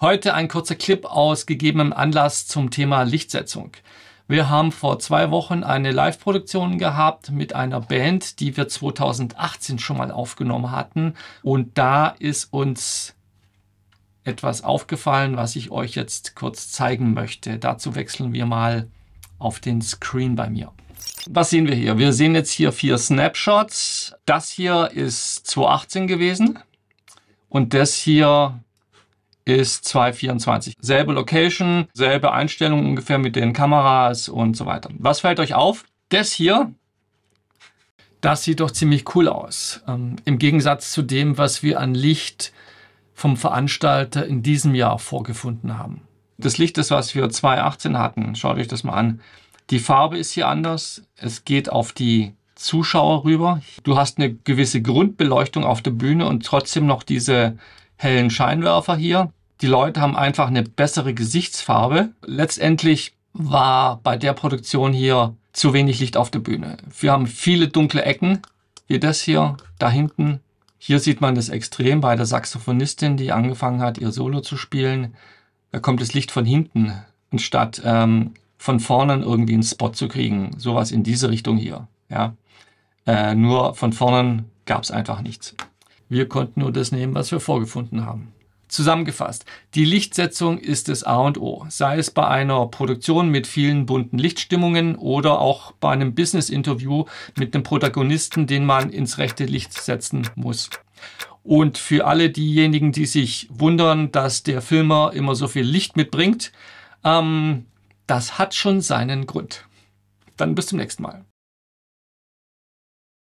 Heute ein kurzer Clip aus gegebenem Anlass zum Thema Lichtsetzung. Wir haben vor zwei Wochen eine Live-Produktion gehabt mit einer Band, die wir 2018 schon mal aufgenommen hatten. Und da ist uns etwas aufgefallen, was ich euch jetzt kurz zeigen möchte. Dazu wechseln wir mal auf den Screen bei mir. Was sehen wir hier? Wir sehen jetzt hier vier Snapshots. Das hier ist 2018 gewesen und das hier ist 224. Selbe Location, selbe Einstellung ungefähr mit den Kameras und so weiter. Was fällt euch auf? Das hier, das sieht doch ziemlich cool aus. Ähm, Im Gegensatz zu dem, was wir an Licht vom Veranstalter in diesem Jahr vorgefunden haben. Das Licht das was wir 218 hatten. Schaut euch das mal an. Die Farbe ist hier anders. Es geht auf die Zuschauer rüber. Du hast eine gewisse Grundbeleuchtung auf der Bühne und trotzdem noch diese hellen Scheinwerfer hier. Die Leute haben einfach eine bessere Gesichtsfarbe. Letztendlich war bei der Produktion hier zu wenig Licht auf der Bühne. Wir haben viele dunkle Ecken, wie das hier, da hinten. Hier sieht man das extrem bei der Saxophonistin, die angefangen hat, ihr Solo zu spielen. Da kommt das Licht von hinten, anstatt ähm, von vorne irgendwie einen Spot zu kriegen. Sowas in diese Richtung hier. Ja? Äh, nur von vorne gab es einfach nichts. Wir konnten nur das nehmen, was wir vorgefunden haben. Zusammengefasst, die Lichtsetzung ist das A und O, sei es bei einer Produktion mit vielen bunten Lichtstimmungen oder auch bei einem Business-Interview mit einem Protagonisten, den man ins rechte Licht setzen muss. Und für alle diejenigen, die sich wundern, dass der Filmer immer so viel Licht mitbringt, ähm, das hat schon seinen Grund. Dann bis zum nächsten Mal.